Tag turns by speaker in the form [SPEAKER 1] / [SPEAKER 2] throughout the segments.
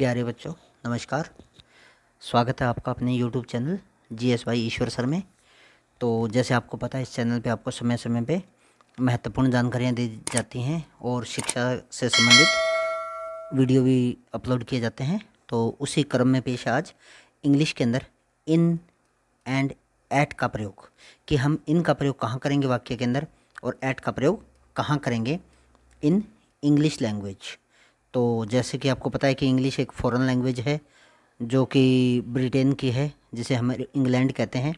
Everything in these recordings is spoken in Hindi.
[SPEAKER 1] प्यारे बच्चों नमस्कार स्वागत है आपका अपने YouTube channel G S Y Ishwar sir में तो जैसे आपको पता है इस चैनल पे आपको समय समय पे महत्वपूर्ण जानकारियाँ दी जाती हैं और शिक्षा से संबंधित वीडियो भी अपलोड किए जाते हैं तो उसी क्रम में पेश आज इंग्लिश के अंदर इन एंड एट का प्रयोग कि हम इन का प्रयोग कहाँ करेंगे वाक्य के अंदर और एट का प्रयोग कहाँ करेंगे इन इंग्लिश लैंग्वेज तो जैसे कि आपको पता है कि इंग्लिश एक फ़ॉरेन लैंग्वेज है जो कि ब्रिटेन की है जिसे हम इंग्लैंड कहते हैं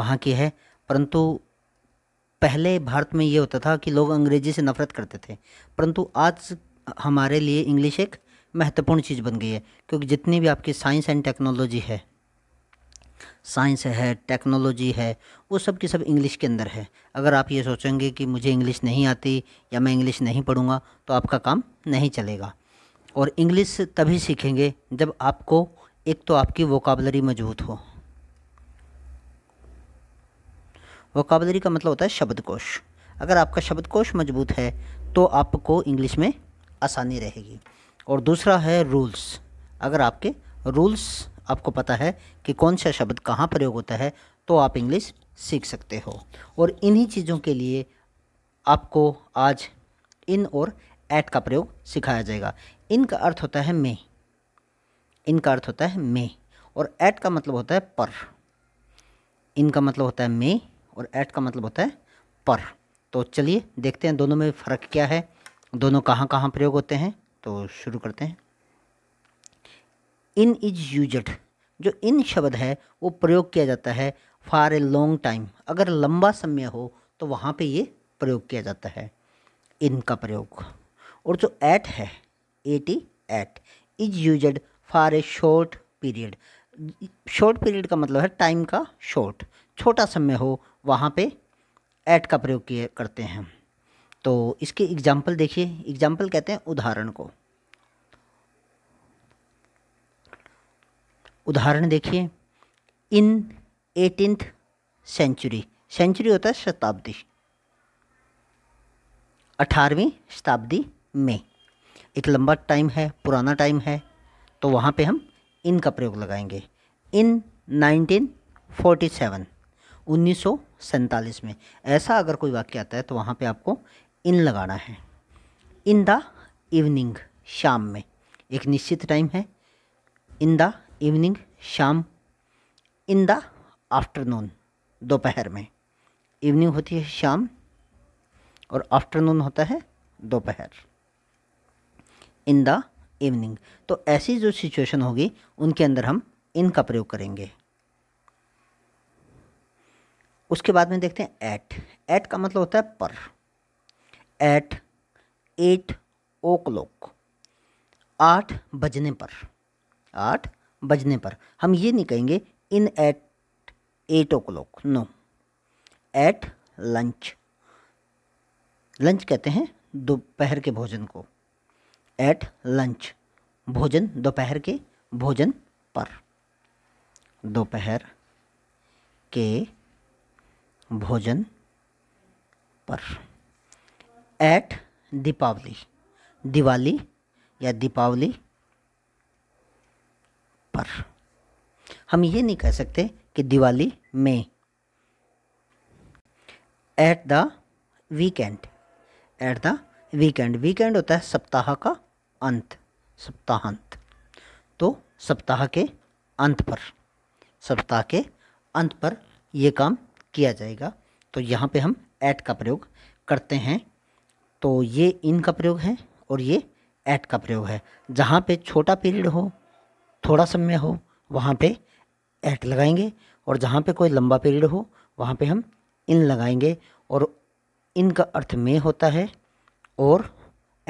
[SPEAKER 1] वहाँ की है परंतु पहले भारत में ये होता था कि लोग अंग्रेज़ी से नफ़रत करते थे परंतु आज हमारे लिए इंग्लिश एक महत्वपूर्ण चीज़ बन गई है क्योंकि जितनी भी आपकी साइंस एंड टेक्नोलॉजी है साइंस है टेक्नोलॉजी है वो सब की सब इंग्लिश के अंदर है अगर आप ये सोचेंगे कि मुझे इंग्लिश नहीं आती या मैं इंग्लिश नहीं पढ़ूँगा तो आपका काम नहीं चलेगा और इंग्लिश तभी सीखेंगे जब आपको एक तो आपकी वोकाबलरी मजबूत हो वोकाबलरी का मतलब होता है शब्दकोश अगर आपका शब्दकोश मजबूत है तो आपको इंग्लिश में आसानी रहेगी और दूसरा है रूल्स अगर आपके रूल्स आपको पता है कि कौन सा शब्द कहाँ प्रयोग होता है तो आप इंग्लिश सीख सकते हो और इन्हीं चीज़ों के लिए आपको आज इन और एट का प्रयोग सिखाया जाएगा इन का अर्थ होता है में इनका अर्थ होता है में और एट का मतलब होता है पर इनका मतलब होता है में और एट का मतलब होता है पर तो चलिए देखते हैं दोनों में फ़र्क क्या है दोनों कहाँ कहाँ प्रयोग होते हैं तो शुरू करते हैं इन इज यूजड जो इन शब्द है वो प्रयोग किया जाता है फॉर ए लॉन्ग टाइम अगर लंबा समय हो तो वहाँ पे ये प्रयोग किया जाता है इन का प्रयोग और जो एट है A T at is used for a short period short period का मतलब है टाइम का शॉर्ट छोटा समय हो वहाँ पे ऐट का प्रयोग किए करते हैं तो इसके एग्जाम्पल देखिए एग्जाम्पल कहते हैं उदाहरण को उदाहरण देखिए इन एटीनथ सेंचुरी सेंचुरी होता है शताब्दी अठारहवीं शताब्दी में एक लंबा टाइम है पुराना टाइम है तो वहाँ पे हम इन का प्रयोग लगाएंगे इन 1947 उन्नीस में ऐसा अगर कोई वाक्य आता है तो वहाँ पे आपको इन लगाना है इन द इवनिंग शाम में एक निश्चित टाइम है इन द इवनिंग शाम इन द आफ्टरनून दोपहर में इवनिंग होती है शाम और आफ्टरनून होता है दोपहर इन द इवनिंग तो ऐसी जो सिचुएशन होगी उनके अंदर हम इन का प्रयोग करेंगे उसके बाद में देखते हैं एट एट का मतलब होता है पर एट एट ओ क्लॉक आठ बजने पर आठ बजने पर हम ये नहीं कहेंगे in at eight o'clock no at lunch lunch कहते हैं दोपहर के भोजन को एट लंच भोजन दोपहर के भोजन पर दोपहर के भोजन पर एट दीपावली दिवाली या दीपावली पर हम ये नहीं कह सकते कि दिवाली में at the weekend at the weekend weekend होता है सप्ताह का अंत सप्ताहांत तो सप्ताह के अंत पर सप्ताह के अंत पर ये काम किया जाएगा तो यहाँ पे हम ऐट का प्रयोग करते हैं तो ये इन का प्रयोग है और ये ऐट का प्रयोग है जहाँ पे छोटा पीरियड हो थोड़ा समय हो वहाँ पे एट लगाएंगे और जहाँ पे कोई लंबा पीरियड हो वहाँ पे हम इन लगाएंगे और इन का अर्थ में होता है और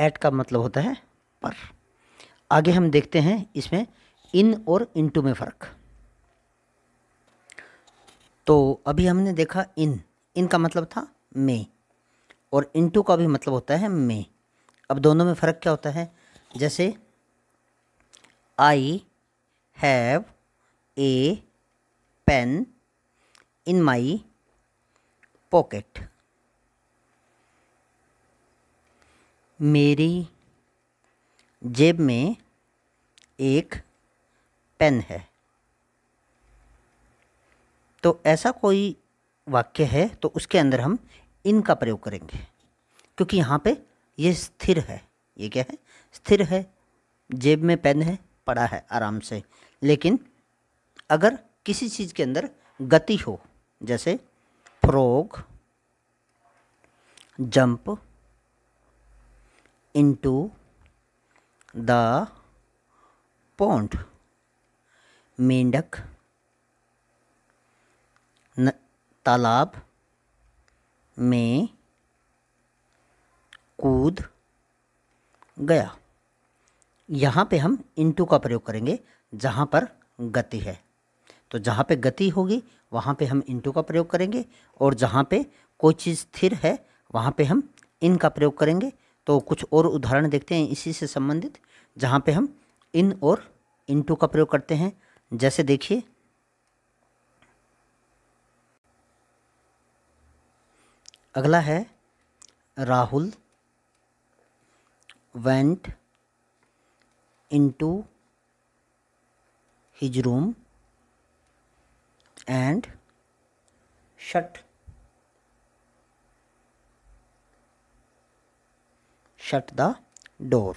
[SPEAKER 1] एट का मतलब होता है पर आगे हम देखते हैं इसमें इन और इनटू में फ़र्क तो अभी हमने देखा इन इन का मतलब था में और इनटू का भी मतलब होता है में अब दोनों में फ़र्क क्या होता है जैसे I have a pen in my pocket मेरी जेब में एक पेन है तो ऐसा कोई वाक्य है तो उसके अंदर हम इन का प्रयोग करेंगे क्योंकि यहाँ पे ये स्थिर है ये क्या है स्थिर है जेब में पेन है पड़ा है आराम से लेकिन अगर किसी चीज़ के अंदर गति हो जैसे frog jump into the pond मेंढक तालाब में कूद गया यहाँ पे हम इनटू का प्रयोग करेंगे जहाँ पर गति है तो जहाँ पे गति होगी वहाँ पे हम इनटू का प्रयोग करेंगे और जहाँ पे कोई चीज़ स्थिर है वहाँ पे हम इन का प्रयोग करेंगे तो कुछ और उदाहरण देखते हैं इसी से संबंधित जहाँ पे हम इन और इनटू का प्रयोग करते हैं जैसे देखिए अगला है Rahul went into his room and shut shut the door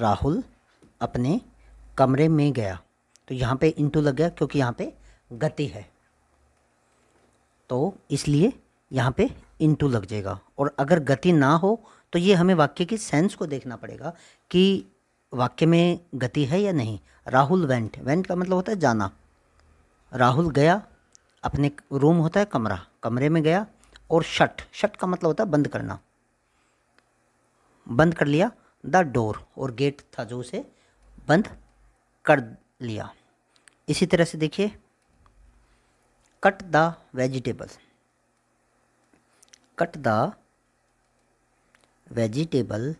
[SPEAKER 1] Rahul अपने कमरे में गया तो यहाँ पे इंटू लग गया क्योंकि यहाँ पे गति है तो इसलिए यहाँ पे इंटू लग जाएगा और अगर गति ना हो तो ये हमें वाक्य की सेंस को देखना पड़ेगा कि वाक्य में गति है या नहीं राहुल वेंट वेंट का मतलब होता है जाना राहुल गया अपने रूम होता है कमरा कमरे में गया और शट शट का मतलब होता है बंद करना बंद कर लिया द डोर और गेट था जो उसे बंद कर लिया इसी तरह से देखिए cut the vegetable cut the vegetable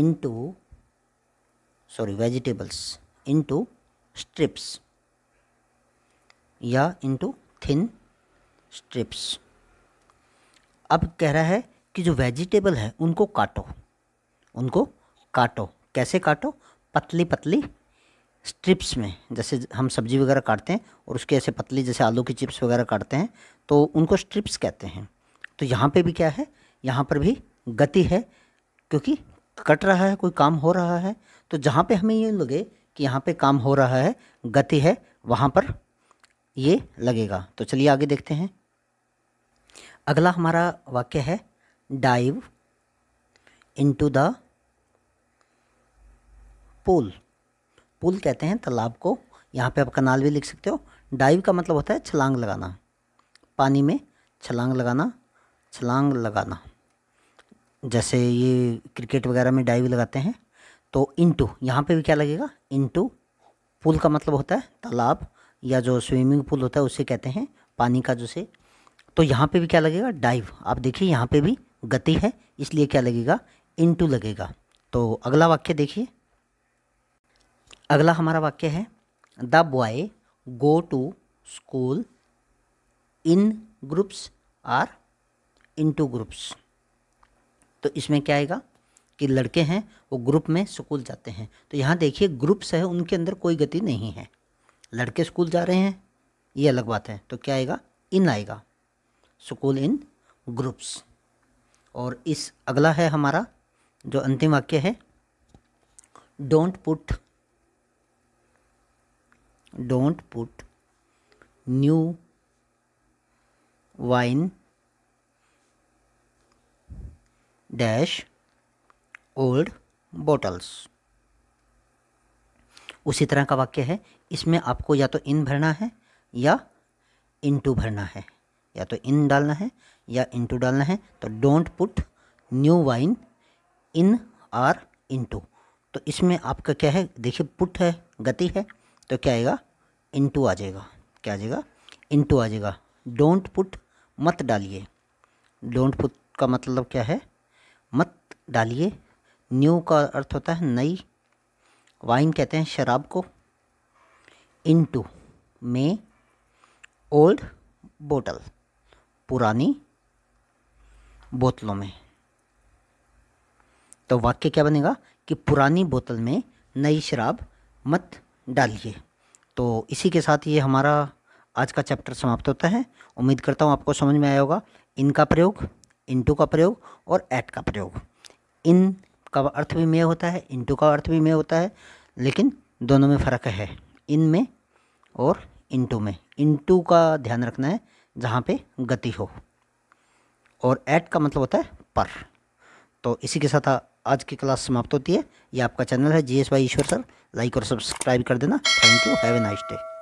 [SPEAKER 1] into sorry vegetables into strips या into thin strips अब कह रहा है कि जो वेजिटेबल है उनको काटो उनको काटो कैसे काटो पतली पतली स्ट्रिप्स में जैसे हम सब्जी वगैरह काटते हैं और उसके ऐसे पतली जैसे आलू की चिप्स वगैरह काटते हैं तो उनको स्ट्रिप्स कहते हैं तो यहाँ पे भी क्या है यहाँ पर भी गति है क्योंकि कट रहा है कोई काम हो रहा है तो जहाँ पे हमें ये लगे कि यहाँ पे काम हो रहा है गति है वहाँ पर ये लगेगा तो चलिए आगे देखते हैं अगला हमारा वाक्य है dive into the pool pool कहते हैं तालाब को यहाँ पे आप कनाल भी लिख सकते हो डाइव का मतलब होता है छलांग लगाना पानी में छलांग लगाना छलांग लगाना जैसे ये क्रिकेट वगैरह में डाइव लगाते हैं तो इनटू यहाँ पे भी क्या लगेगा इनटू पुल का मतलब होता है तालाब या जो स्विमिंग पूल होता है उसे कहते हैं पानी का जैसे तो यहाँ पे भी क्या लगेगा डाइव आप देखिए यहाँ पे भी गति है इसलिए क्या लगेगा इनटू लगेगा तो अगला वाक्य देखिए अगला हमारा वाक्य है the boy go to school in groups or in two groups तो इसमें क्या आएगा कि लड़के हैं वो ग्रुप में स्कूल जाते हैं तो यहाँ देखिए ग्रुप्स है उनके अंदर कोई गति नहीं है लड़के स्कूल जा रहे हैं ये अलग बात है तो क्या आएगा इन आएगा स्कूल इन ग्रुप्स और इस अगला है हमारा जो अंतिम वाक्य है don't put don't put new wine dash old bottles उसी तरह का वाक्य है इसमें आपको या तो इन भरना है या टू भरना है या तो इन डालना है या इन टू डालना है तो don't put new wine in or to तो इसमें आपका क्या है देखिए पुट है गति है तो क्या आएगा टू आ जाएगा क्या आ जाएगा टू आ जाएगा डोंट पुट मत डालिए डोंट पुट का मतलब क्या है मत डालिए न्यू का अर्थ होता है नई वाइन कहते हैं शराब को इन टू में ओल्ड बोतल पुरानी बोतलों में तो वाक्य क्या बनेगा कि पुरानी बोतल में नई शराब मत डालिए तो इसी के साथ ये हमारा आज का चैप्टर समाप्त होता है उम्मीद करता हूँ आपको समझ में आया होगा इनका प्रयोग इनटू का प्रयोग और एट का प्रयोग इन का अर्थ भी मे होता है इनटू का अर्थ भी मे होता है लेकिन दोनों में फ़र्क है इन में और इनटू में इनटू का ध्यान रखना है जहाँ पे गति हो और एट का मतलब होता है पर तो इसी के साथ आज की क्लास समाप्त होती है ये आपका चैनल है G S Ishwar sir like और सब्सक्राइब कर देना thank you have a nice day